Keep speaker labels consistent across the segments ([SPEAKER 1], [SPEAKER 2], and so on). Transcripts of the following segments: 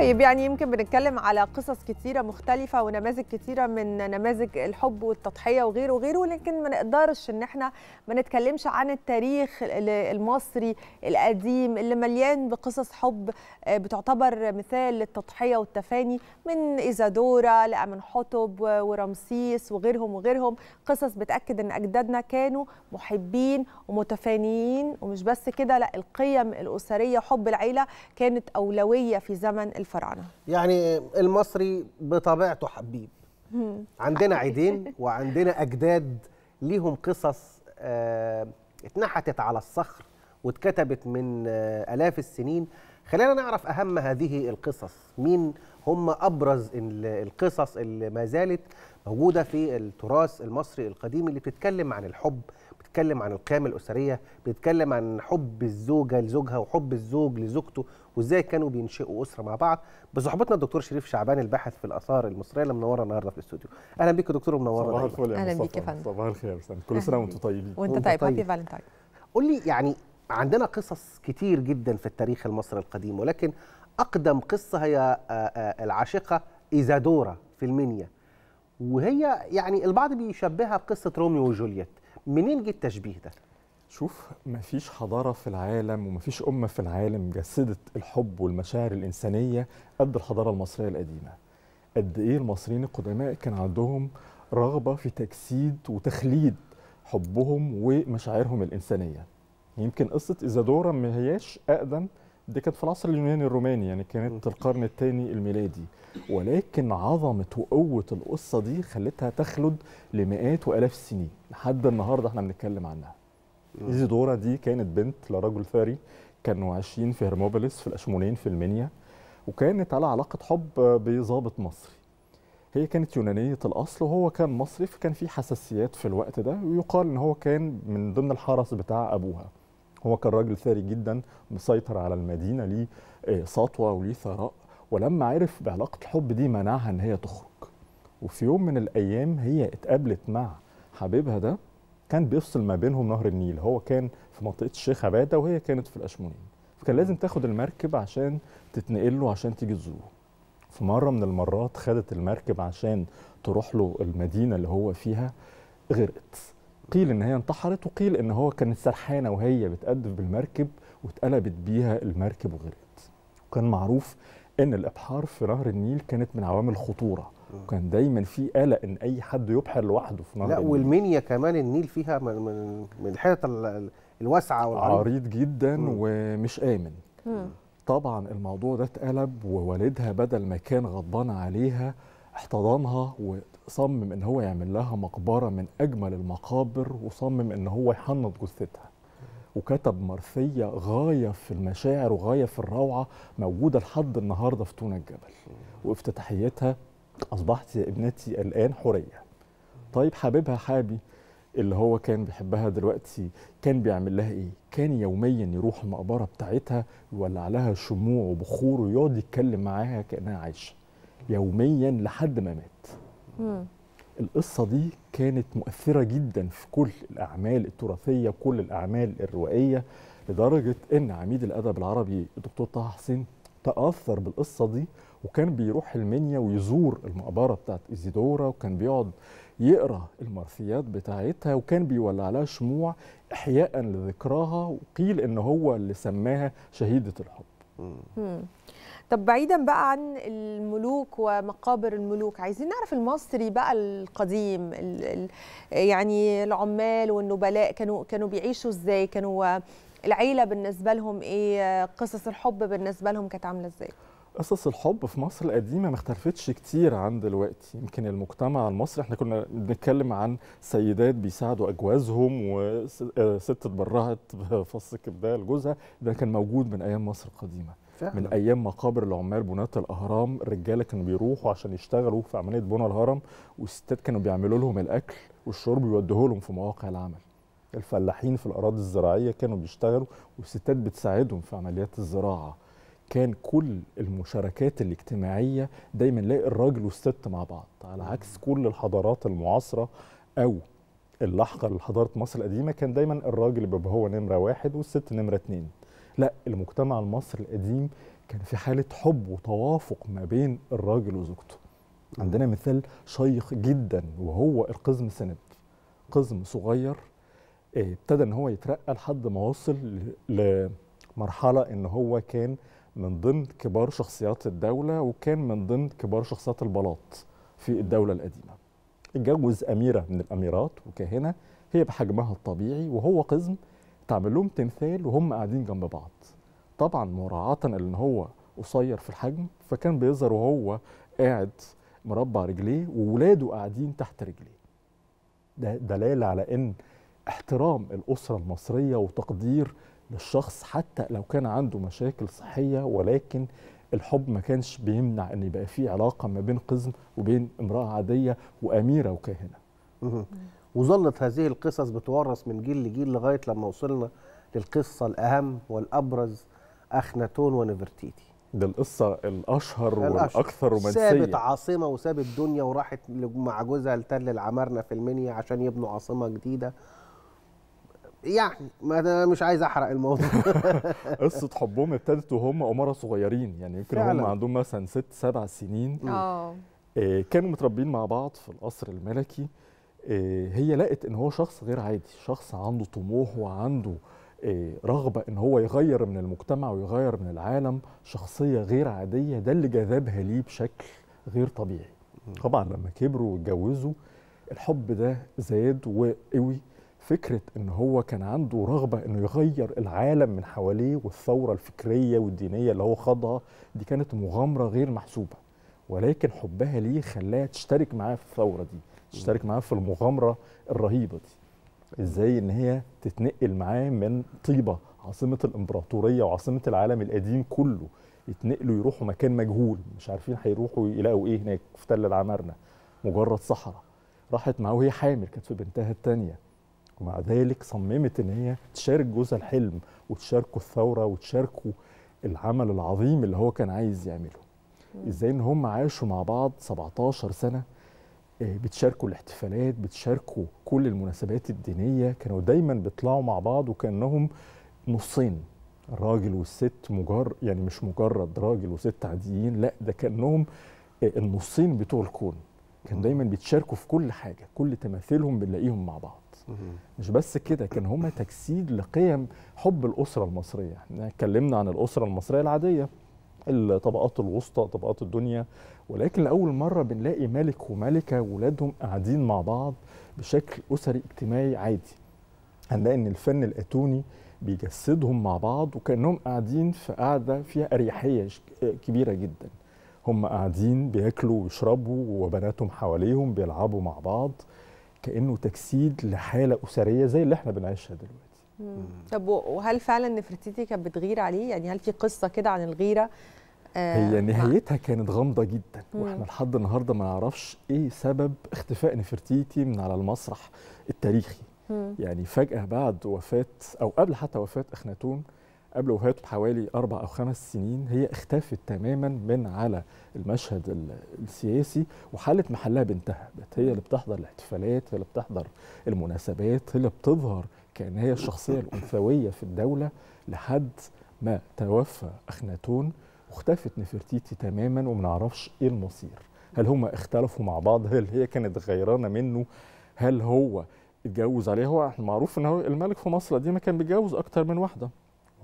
[SPEAKER 1] طيب يعني يمكن بنتكلم على قصص كتيرة مختلفة ونماذج كتيرة من نماذج الحب والتضحية وغيره وغيره لكن ما نقدرش إن إحنا ما نتكلمش عن التاريخ المصري القديم اللي مليان بقصص حب آه، بتعتبر مثال للتضحية والتفاني من إيزادورا لأمن حطب ورمسيس وغيرهم وغيرهم قصص بتأكد إن أجدادنا كانوا محبين ومتفانيين ومش بس كده لا القيم الأسرية حب العيلة كانت أولوية في زمن الفترة الفراعنه
[SPEAKER 2] يعني المصري بطبيعته حبيب عندنا عيدين وعندنا اجداد ليهم قصص آه، اتنحتت على الصخر واتكتبت من آه، الاف السنين خلينا نعرف اهم هذه القصص مين هم ابرز القصص اللي ما زالت موجوده في التراث المصري القديم اللي بتتكلم عن الحب بتتكلم عن القيم الاسريه بتتكلم عن حب الزوجه لزوجها وحب الزوج لزوجته وازاي كانوا بينشئوا اسره مع بعض بصحبتنا الدكتور شريف شعبان الباحث في الاثار المصريه اللي منوره النهارده في الاستوديو اهلا بيك يا دكتور منوره صباح الفل اهلا بيك يا فندم صباح الخير يا كل سنه وانتم طيبين وانت طيب هابي طيب. فالنتاين قول لي يعني عندنا قصص كتير جدا في التاريخ المصري القديم ولكن اقدم قصه هي آه، آه، العاشقه ايزادورا في المنيا وهي يعني
[SPEAKER 3] البعض بيشبهها بقصه روميو وجولييت منين جه التشبيه ده شوف مفيش حضارة في العالم ومفيش أمة في العالم جسدت الحب والمشاعر الإنسانية قد الحضارة المصرية القديمة قد إيه المصريين القدماء كان عندهم رغبة في تجسيد وتخليد حبهم ومشاعرهم الإنسانية يمكن قصة إيزادورا ما هياش أقدم دي كانت في العصر اليوناني الروماني يعني كانت القرن الثاني الميلادي ولكن عظمة وقوة القصة دي خلتها تخلد لمئات وآلاف السنين لحد النهاردة احنا بنتكلم عنها ايزيدورا دي كانت بنت لرجل ثري كانوا عايشين في هرموبيلس في الاشمونين في المنيا وكانت على علاقه حب بظابط مصري هي كانت يونانيه الاصل وهو كان مصري فكان في حساسيات في الوقت ده ويقال ان هو كان من ضمن الحرس بتاع ابوها هو كان راجل ثري جدا مسيطر على المدينه ليه آه، سطوه وليه ثراء ولما عرف بعلاقه الحب دي منعها ان هي تخرج وفي يوم من الايام هي اتقابلت مع حبيبها ده كان بيفصل ما بينهم نهر النيل هو كان في منطقه الشيخ عباده وهي كانت في الاشمونين فكان لازم تاخد المركب عشان تتنقل له عشان تيجي تزوره في مره من المرات خدت المركب عشان تروح له المدينه اللي هو فيها غرقت قيل ان هي انتحرت وقيل ان هو كانت سرحانه وهي بتقدف بالمركب واتقلبت بيها المركب وغرقت وكان معروف ان الابحار في نهر النيل كانت من عوامل الخطوره وكان دايما في قلق ان اي حد يبحر لوحده في نهر لا النيل.
[SPEAKER 2] والمنيا كمان النيل فيها من من الحتت الواسعه والعريض
[SPEAKER 3] عريض جدا مم. ومش امن مم. طبعا الموضوع ده اتقلب ووالدها بدل ما كان غضبان عليها احتضنها وصمم ان هو يعمل لها مقبره من اجمل المقابر وصمم ان هو يحنط جثتها وكتب مرثيه غايه في المشاعر وغايه في الروعه موجوده لحد النهارده في تونه الجبل وافتتاحيتها اصبحت يا ابنتي الان حريه طيب حبيبها حابي اللي هو كان بيحبها دلوقتي كان بيعمل لها ايه كان يوميا يروح المقبره بتاعتها يولع لها شموع وبخور ويقعد يتكلم معاها كانها عايشه يوميا لحد ما مات القصة دي كانت مؤثرة جدا في كل الأعمال التراثية كل الأعمال الروائية لدرجة إن عميد الأدب العربي الدكتور طه حسين تأثر بالقصة دي وكان بيروح المنيا ويزور المقبرة بتاعت إيزيدورا وكان بيقعد يقرا المرثيات بتاعتها وكان بيولع لها شموع إحياء لذكراها وقيل إن هو اللي سماها شهيدة الحب
[SPEAKER 1] طب بعيدا بقى عن الملوك ومقابر الملوك عايزين نعرف المصري بقى القديم الـ الـ يعني العمال والنبلاء كانوا كانوا بيعيشوا ازاي كانوا العيله بالنسبه لهم ايه قصص الحب بالنسبه لهم كانت عامله ازاي
[SPEAKER 3] قصص الحب في مصر القديمه ما اختلفتش كتير عن دلوقتي يمكن المجتمع المصري احنا كنا بنتكلم عن سيدات بيساعدوا اجوازهم وست اتبرعت بفص كبده لجوزها ده كان موجود من ايام مصر القديمه فعلا. من ايام مقابر العمال بناة الاهرام الرجاله كانوا بيروحوا عشان يشتغلوا في عمليه بناء الهرم والستات كانوا بيعملوا لهم الاكل والشرب بيودوه لهم في مواقع العمل الفلاحين في الاراضي الزراعيه كانوا بيشتغلوا والستات بتساعدهم في عمليات الزراعه كان كل المشاركات الاجتماعيه دايما نلاقي الراجل والست مع بعض على عكس كل الحضارات المعاصره او اللاحقه لحضاره مصر القديمه كان دايما الراجل بيبقى هو نمره واحد والست نمره اتنين لا المجتمع المصري القديم كان في حاله حب وتوافق ما بين الراجل وزوجته عندنا مثال شيق جدا وهو القزم سند قزم صغير آه، ابتدى ان هو يترقى لحد ما وصل لمرحله ان هو كان من ضمن كبار شخصيات الدولة وكان من ضمن كبار شخصيات البلاط في الدولة القديمة اتجوز أميرة من الأميرات وكاهنة هي بحجمها الطبيعي وهو قزم تعمل لهم تمثال وهم قاعدين جنب بعض طبعا مراعاة لأن هو قصير في الحجم فكان بيظهر وهو قاعد مربع رجليه وولاده قاعدين تحت رجليه ده دلالة على ان احترام الأسرة المصرية وتقدير للشخص حتى لو كان عنده مشاكل صحيه ولكن الحب ما كانش بيمنع ان يبقى في علاقه ما بين قزم وبين امراه عاديه واميره وكاهنه.
[SPEAKER 2] وظلت هذه القصص بتورث من جيل لجيل لغايه لما وصلنا للقصه الاهم والابرز اخناتون ونفرتيتي. ده القصه الاشهر والاكثر رومانسيه سابت عاصمه وسابت دنيا وراحت مع جوزها لتل العمارنه في
[SPEAKER 3] المنيا عشان يبنوا عاصمه جديده
[SPEAKER 2] يعني ما انا مش عايز احرق
[SPEAKER 3] الموضوع قصه حبهم ابتدت وهم اماره صغيرين يعني يمكن هم عندهم مثلا ست سبع سنين آه. اه كانوا متربيين مع بعض في القصر الملكي آه، هي لقت ان هو شخص غير عادي شخص عنده طموح وعنده آه، رغبه ان هو يغير من المجتمع ويغير من العالم شخصيه غير عاديه ده اللي جذبها ليه بشكل غير طبيعي طبعا لما كبروا واتجوزوا الحب ده زاد وقوي فكره ان هو كان عنده رغبه انه يغير العالم من حواليه والثوره الفكريه والدينيه اللي هو خاضها دي كانت مغامره غير محسوبه ولكن حبها ليه خلاها تشترك معاه في الثوره دي تشترك معاه في المغامره الرهيبه دي ازاي ان هي تتنقل معاه من طيبه عاصمه الامبراطوريه وعاصمه العالم القديم كله يتنقلوا يروحوا مكان مجهول مش عارفين هيروحوا يلاقوا ايه هناك في تل العمارنه مجرد صحراء راحت معاه وهي حامل كانت في بنتها الثانيه ومع ذلك صممت ان هي تشارك جوزها الحلم وتشاركه الثوره وتشاركه العمل العظيم اللي هو كان عايز يعمله ازاي ان هم عاشوا مع بعض 17 سنه آه، بتشاركوا الاحتفالات بتشاركوا كل المناسبات الدينيه كانوا دايما بيطلعوا مع بعض وكانهم نصين الراجل والست مجر يعني مش مجرد راجل وست عاديين لا ده كانهم آه، النصين بتوع الكون كان دايما بيتشاركوا في كل حاجه كل تماثيلهم بنلاقيهم مع بعض مش بس كده كان هما تجسيد لقيم حب الاسره المصريه احنا اتكلمنا عن الاسره المصريه العاديه الطبقات الوسطى طبقات الدنيا ولكن لاول مره بنلاقي ملك وملكه ولادهم قاعدين مع بعض بشكل اسري اجتماعي عادي هنلاقي ان الفن الاتوني بيجسدهم مع بعض وكانهم قاعدين في قاعده فيها اريحيه كبيره جدا هم قاعدين بياكلوا ويشربوا وبناتهم حواليهم بيلعبوا مع بعض كانه تجسيد لحاله اسريه زي اللي احنا بنعيشها دلوقتي
[SPEAKER 1] طب وهل فعلا نفرتيتي كانت بتغير عليه يعني هل في قصه كده عن الغيره آه هي نهايتها
[SPEAKER 3] كانت غامضه جدا مم. واحنا لحد النهارده ما نعرفش ايه سبب اختفاء نفرتيتي من على المسرح التاريخي مم. يعني فجاه بعد وفاه او قبل حتى وفاه اخناتون قبل وفاته بحوالي اربع او خمس سنين هي اختفت تماما من على المشهد السياسي وحلت محلها بانتهبت هي اللي بتحضر الاحتفالات هي اللي بتحضر المناسبات هي اللي بتظهر كان هي الشخصيه الانثويه في الدوله لحد ما توفى اخناتون واختفت نفرتيتي تماما وما نعرفش ايه المصير هل هما اختلفوا مع بعض هل هي كانت غيرانه منه هل هو اتجوز عليها هو معروف ان هو الملك في مصر دي ما كان بيتجوز اكتر من واحده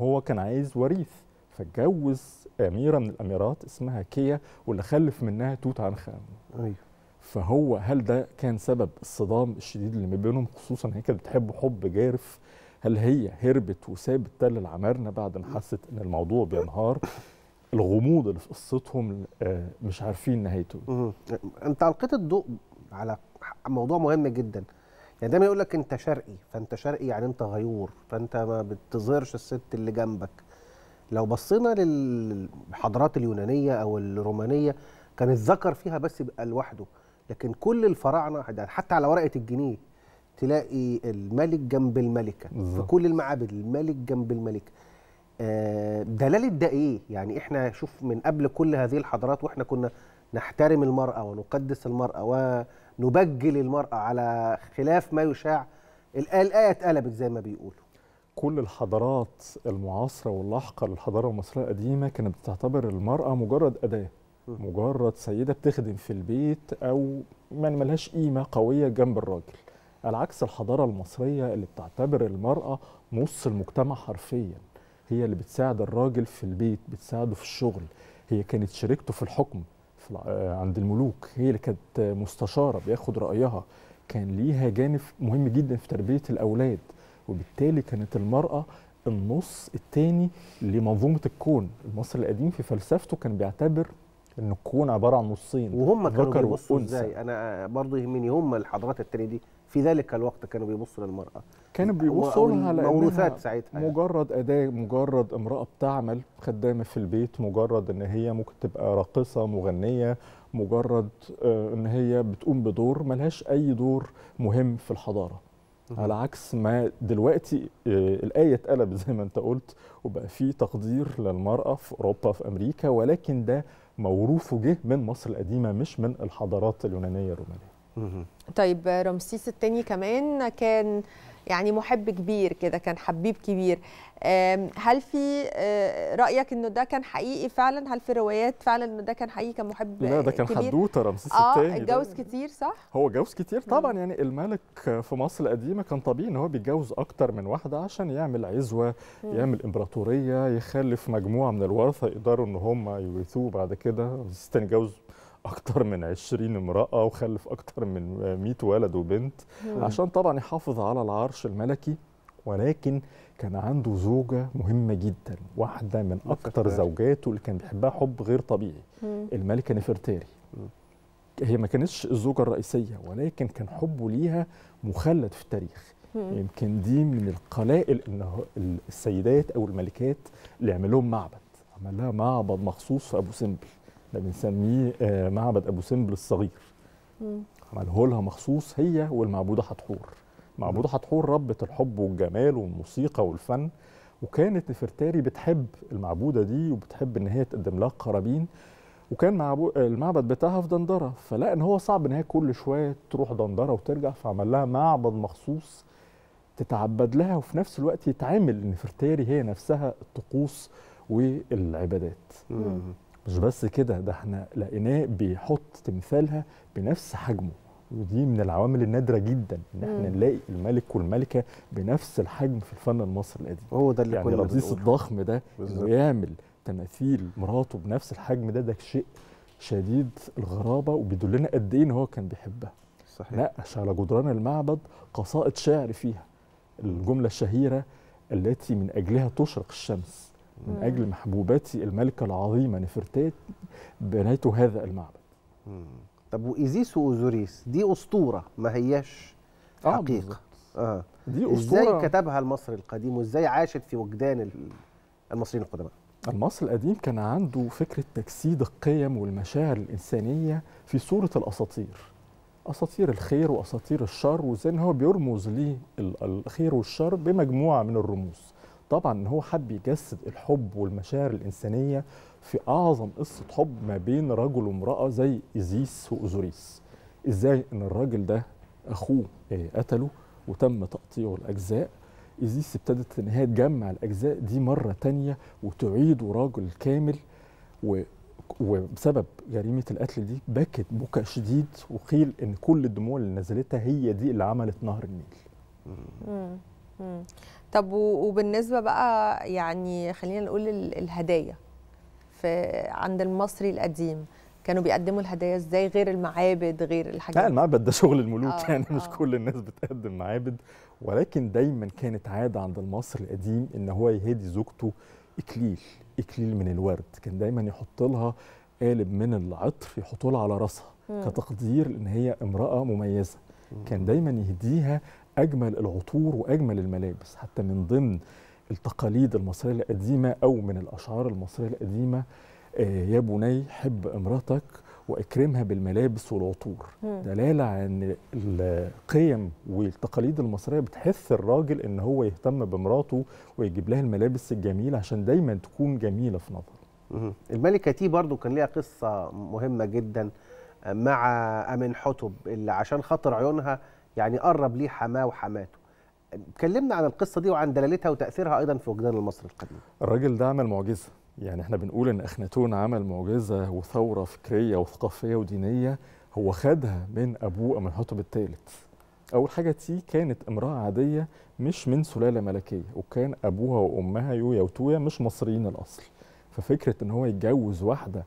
[SPEAKER 3] هو كان عايز وريث فاتجوز اميره من الاميرات اسمها كيا واللي خلف منها توت عنخ امون ايوه فهو هل ده كان سبب الصدام الشديد اللي ما بينهم خصوصا هي كانت بتحبه حب جارف هل هي هربت وسابت تل العمارنه بعد ما حست ان الموضوع بينهار الغموض اللي في قصتهم آه، مش عارفين نهايته انت القيت الضوء على موضوع مهم
[SPEAKER 2] جدا يعني دايما يقول لك انت شرقي فانت شرقي يعني انت غيور فانت ما بتظهرش الست اللي جنبك لو بصينا للحضارات اليونانيه او الرومانيه كان الذكر فيها بس بيبقى لوحده لكن كل الفراعنه حتى على ورقه الجنيه تلاقي الملك جنب الملكه في كل المعابد الملك جنب الملكه آه، دلاله ده ايه يعني احنا شوف من قبل كل هذه الحضارات واحنا كنا نحترم المراه ونقدس المراه و نبجل المرأة على
[SPEAKER 3] خلاف ما يشاع الآية اتقلبت زي ما بيقولوا كل الحضارات المعاصرة واللاحقة للحضارة المصرية القديمة كانت بتعتبر المرأة مجرد أداة مجرد سيدة بتخدم في البيت أو يعني ملهاش قيمة قوية جنب الراجل على عكس الحضارة المصرية اللي بتعتبر المرأة نص المجتمع حرفيا هي اللي بتساعد الراجل في البيت بتساعده في الشغل هي كانت شريكته في الحكم آه، عند الملوك هي اللي كانت مستشاره بياخد رايها كان ليها جانب مهم جدا في تربيه الاولاد وبالتالي كانت المراه النص الثاني لمنظومه الكون المصري القديم في فلسفته كان بيعتبر ان الكون عباره عن نصين وهم كانوا بيبصوا ازاي
[SPEAKER 2] انا برضه يهمني هم الحضارات التانية دي في ذلك الوقت كانوا بيبصوا للمرأة كانوا بيبصوا لها موروثات ساعتها يعني.
[SPEAKER 3] مجرد أداة مجرد امرأة بتعمل خدامة في البيت مجرد إن هي ممكن تبقى راقصة مغنية مجرد آه، إن هي بتقوم بدور ملهاش أي دور مهم في الحضارة على عكس ما دلوقتي آه، الآية اتقلب زي ما أنت قلت وبقى في تقدير للمرأة في أوروبا في أمريكا ولكن ده موروثه جه من مصر القديمة مش من الحضارات اليونانية الرومانية
[SPEAKER 1] طيب رمسيس الثاني كمان كان يعني محب كبير كده كان حبيب كبير هل في آه، رايك انه ده كان حقيقي فعلا هل في روايات فعلا انه ده كان حقيقي كان محب لا ده كان حدوته رمسيس الثاني اه اتجوز كتير صح
[SPEAKER 3] هو اتجوز كتير طبعا مم. يعني الملك في مصر القديمه كان طبيعي ان هو بيتجوز اكتر من واحده عشان يعمل عزوه مم. يعمل امبراطوريه يخلف مجموعه من الورثه يقدروا ان هم يورثوه بعد كده رمسيس الثاني اتجوز اكتر من 20 امراه وخلف اكتر من 100 ولد وبنت عشان طبعا يحافظ على العرش الملكي ولكن كان عنده زوجة مهمة جدا واحدة من أكتر زوجاته اللي كان بيحبها حب غير طبيعي الملكة نفرتاري هي ما كانتش الزوجة الرئيسية ولكن كان حبه ليها مخلد في التاريخ يمكن دي من القلائل إن السيدات أو الملكات اللي عمل لهم معبد عمل لها معبد مخصوص في أبو سمبل ده بنسميه آه، معبد ابو سمبل الصغير عمله لها مخصوص هي والمعبوده حتحور معبوده حتحور ربة الحب والجمال والموسيقى والفن وكانت نفرتاري بتحب المعبوده دي وبتحب ان هي تقدم لها قرابين وكان المعبد بتاعها في دندره فلقى ان هو صعب ان هي كل شويه تروح دندره وترجع فعمل لها معبد مخصوص تتعبد لها وفي نفس الوقت يتعامل نفرتاري هي نفسها الطقوس والعبادات مش بس كده ده احنا لقيناه بيحط تمثالها بنفس حجمه ودي من العوامل النادره جدا ان احنا نلاقي الملك والملكه بنفس الحجم في الفن المصري القديم هو ده اللي يعني رمسيس الضخم ده انه يعمل تماثيل مراته بنفس الحجم ده ده شيء شديد الغرابه وبيدل لنا قد ايه ان هو كان بيحبها صحيح نقش على جدران المعبد قصائد شعر فيها الجمله الشهيره التي من اجلها تشرق الشمس من أجل محبوبتي الملكة العظيمة نفرتات بنيت هذا المعبد طب وإيزيس وأوزوريس دي أسطورة ما هياش
[SPEAKER 2] آه، حقيقة آه, آه. دي أسطورة إزاي كتبها المصري القديم وإزاي عاشت في وجدان
[SPEAKER 3] المصريين القدماء المصري القديم كان عنده فكرة تجسيد القيم والمشاعر الإنسانية في صورة الأساطير اساطير الخير واساطير الشر وزين ان هو بيرمز للخير والشر بمجموعه من الرموز طبعا ان هو حب يجسد الحب والمشاعر الانسانيه في اعظم قصه حب ما بين رجل وامراه زي ايزيس واوزوريس ازاي ان الراجل ده اخوه آه، قتله وتم تقطيعه الاجزاء ايزيس ابتدت ان هي تجمع الاجزاء دي مره تانية وتعيده راجل كامل و وبسبب جريمة القتل دي بكت بكاء شديد وقيل إن كل الدموع اللي نزلتها هي دي اللي عملت نهر النيل.
[SPEAKER 1] طب وبالنسبه بقى يعني خلينا نقول الهدايا في عند المصري القديم كانوا بيقدموا الهدايا ازاي غير المعابد غير الحاجات لا
[SPEAKER 3] المعبد ده شغل الملوك آه يعني آه مش كل الناس بتقدم معابد ولكن دايما كانت عاده عند المصري القديم ان هو يهدي زوجته اكليل اكليل من الورد كان دايما يحط لها قالب من العطر يحطه على راسها كتقدير ان هي امراه مميزه كان دايما يهديها اجمل العطور واجمل الملابس حتى من ضمن التقاليد المصريه القديمه او من الاشعار المصريه القديمه آه، يا بني حب امراتك واكرمها بالملابس والعطور م. دلاله عن القيم والتقاليد المصريه بتحث الراجل ان هو يهتم بمراته ويجيب لها الملابس الجميله عشان دايما تكون جميله في نظره
[SPEAKER 2] الملكه تي برضو كان ليها قصه مهمه جدا آه، مع امين حتب اللي عشان خاطر عيونها يعني قرب ليه حماه وحماته كلمنا عن القصه دي وعن دلالتها وتاثيرها ايضا في وجدان المصري
[SPEAKER 3] القديم الراجل ده عمل معجزه يعني احنا بنقول ان اخناتون عمل معجزه وثوره فكريه وثقافيه ودينيه هو خدها من ابوه حطب الثالث اول حاجه تي كانت امراه عاديه مش من سلاله ملكيه وكان ابوها وامها يويا وتويا مش مصريين الاصل ففكره ان هو يتجوز واحده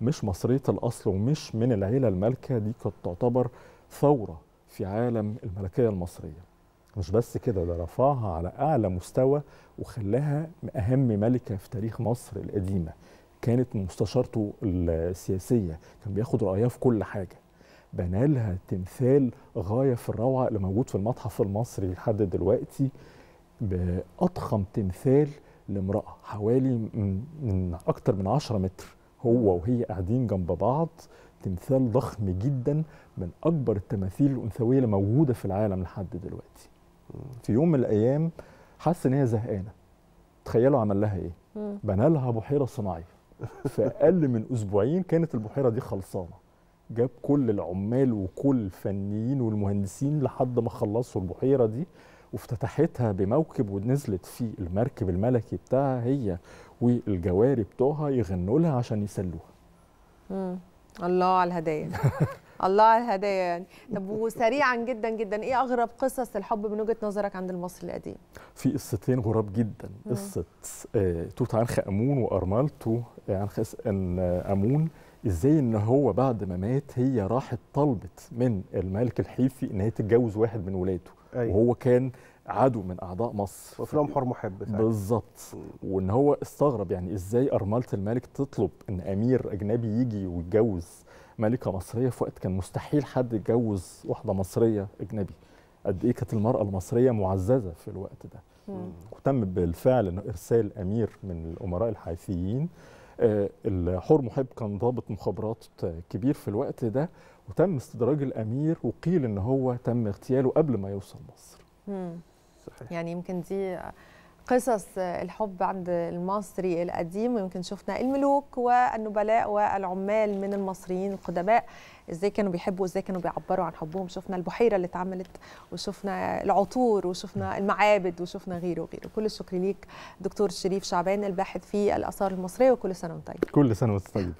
[SPEAKER 3] مش مصريه الاصل ومش من العيله المالكه دي كانت تعتبر ثوره في عالم الملكية المصرية مش بس كده ده رفعها على أعلى مستوى وخلاها أهم ملكة في تاريخ مصر القديمة كانت مستشارته السياسية كان بياخد رأيها في كل حاجة بنى لها تمثال غاية في الروعة اللي موجود في المتحف المصري لحد دلوقتي بأضخم تمثال لامرأة حوالي من أكتر من 10 متر هو وهي قاعدين جنب بعض تمثال ضخم جدا من اكبر التماثيل الانثويه اللي موجوده في العالم لحد دلوقتي في يوم من الايام حس ان هي زهقانه تخيلوا عمل لها ايه بنى لها بحيره صناعيه في اقل من اسبوعين كانت البحيره دي خلصانه جاب كل العمال وكل الفنيين والمهندسين لحد ما خلصوا البحيره دي وافتتحتها بموكب ونزلت في المركب الملكي بتاعها هي والجواري بتوعها يغنوا لها عشان يسلوها
[SPEAKER 1] الله على الهدايا الله على الهدايا يعني طب وسريعا جدا جدا ايه اغرب قصص الحب من وجهه نظرك عند المصري القديم
[SPEAKER 3] في قصتين غراب جدا قصه آه، توت عنخ امون وارملتو عنخ يعني آه، امون ازاي ان هو بعد ما مات هي راحت طلبت من الملك الحيفي ان هي تتجوز واحد من ولاده أيوة. وهو كان عدو من اعضاء مصر وفي حر محب بالظبط وان هو استغرب يعني ازاي ارمله الملك تطلب ان امير اجنبي يجي ويتجوز ملكه مصريه في وقت كان مستحيل حد يتجوز واحده مصريه اجنبي قد ايه كانت المراه المصريه معززه في الوقت ده مم. وتم بالفعل ارسال امير من الامراء الحيثيين آه، الحور محب كان ضابط مخابرات كبير في الوقت ده وتم استدراج الامير وقيل ان هو تم اغتياله قبل ما يوصل مصر
[SPEAKER 1] مم. صحيح. يعني يمكن دي قصص الحب عند المصري القديم ويمكن شفنا الملوك والنبلاء والعمال من المصريين القدماء ازاي كانوا بيحبوا ازاي كانوا بيعبروا عن حبهم شفنا البحيره اللي اتعملت وشفنا العطور وشفنا المعابد وشفنا غيره وغيره كل الشكر ليك دكتور شريف شعبان الباحث في الاثار المصريه وكل سنه وانت طيب
[SPEAKER 3] كل سنه وانت طيب